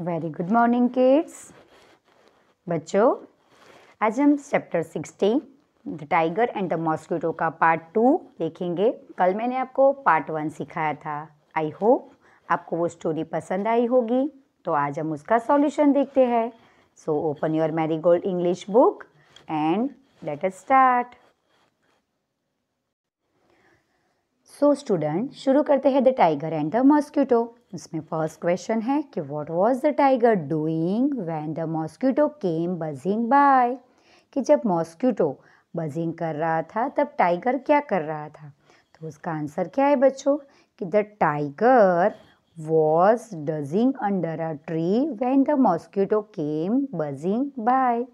Very good morning kids बच्चों आज हम chapter sixteen the tiger and the mosquito का पार्ट टू देखेंगे कल मैंने आपको पार्ट वन सिखाया था आई होप आपको वो स्टोरी पसंद आई होगी तो आज हम उसका सॉल्यूशन देखते हैं so open your Marigold English book and let's start so student शुरू करते हैं the tiger and the mosquito उसमें फर्स्ट क्वेश्चन है कि what was the tiger doing when the mosquito came buzzing by कि जब mosquito buzzing कर रहा था तब टाइगर क्या कर रहा था तो उसका आंसर क्या है बच्चों कि the tiger was dozing under a tree when the mosquito came buzzing by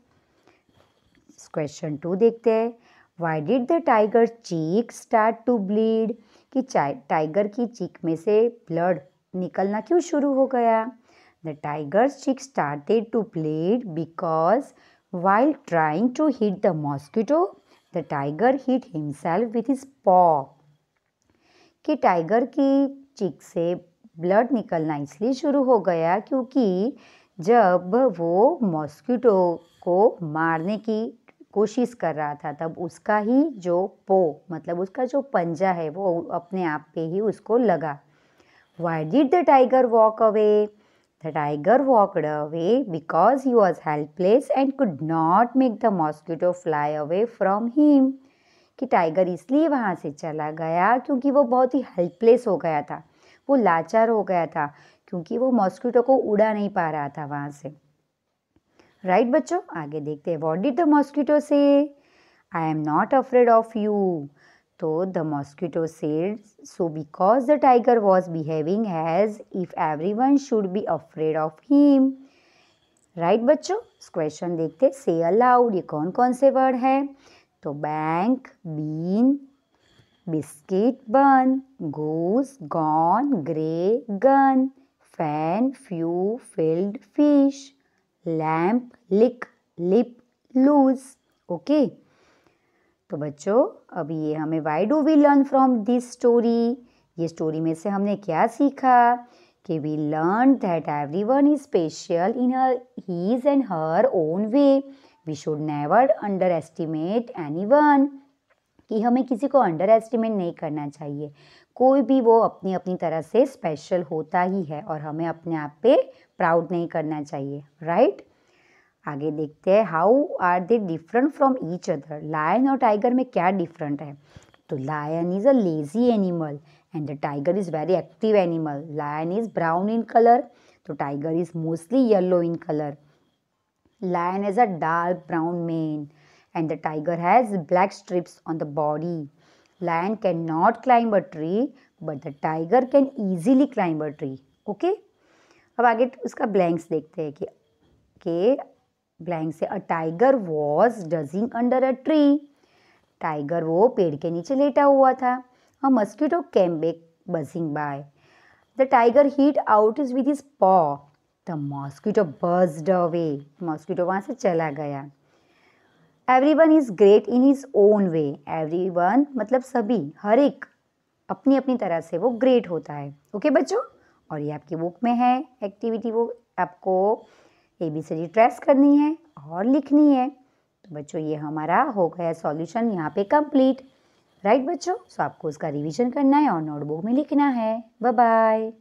question two देखते हैं why did the tiger cheek start to bleed कि टाइगर की चीक में से ब्लड निकलना क्यों शुरू हो गया the tiger's cheek started to bleed because while trying to hit the mosquito the tiger hit himself with his paw कि टाइगर की चिक से ब्लड निकलना इसलिए शुरू हो गया क्योंकि जब वो मॉस्किटो को मारने की कोशिश कर रहा था तब उसका ही जो पो मतलब उसका जो पंजा है वो अपने आप पे ही उसको लगा Why did the tiger walk away? The tiger walked away because he was helpless and could not make the mosquito fly away from him. कि टाइगर इसलिए वहाँ से चला गया क्योंकि वो बहुत ही हेल्पलेस हो गया था वो लाचार हो गया था क्योंकि वो मॉस्किटो को उड़ा नहीं पा रहा था वहाँ से राइट right, बच्चों आगे देखते हैं what did the mosquito say I am not afraid of you तो the mosquito said so because the tiger was behaving as if everyone should be afraid of him right बच्चों इस question देखते से allowed ये कौन कौन से word है तो bank bean biscuit bun goose gone grey gun fan few field fish lamp lick lip loose okay तो बच्चों अब ये हमें why do we learn from this story ये स्टोरी में से हमने क्या सीखा कि we learn that everyone is special in her his and her own way we should never underestimate anyone कि हमें किसी को अंडर एस्टिमेट नहीं करना चाहिए कोई भी वो अपनी अपनी तरह से स्पेशल होता ही है और हमें अपने आप पे प्राउड नहीं करना चाहिए राइट right? आगे देखते हैं how are they different from each other lion और टाइगर में क्या डिफरेंट है तो lion is a lazy animal and the tiger is very active animal lion is brown in colour तो tiger is mostly yellow in colour lion is a dark brown mane and the tiger has black stripes on the body lion can not climb a tree but the tiger can easily climb a tree okay अब आगे उसका blanks देखते हैं कि के blank से a tiger was dozing under a tree tiger वो पेड़ के नीचे लेटा हुआ था a mosquito came back buzzing by the tiger hit out is with his paw the mosquito buzzed away mosquito वहाँ से चला गया everyone is great in his own way everyone मतलब सभी हर एक अपनी अपनी तरह से वो ग्रेट होता है ओके okay, बच्चों और ये आपकी बुक में है एक्टिविटी वो आपको A B C D trace करनी है और लिखनी है तो बच्चों ये हमारा हो गया सॉल्यूशन यहाँ पे कंप्लीट राइट बच्चों सो आपको उसका रिवीजन करना है और नोटबुक में लिखना है बाय बाय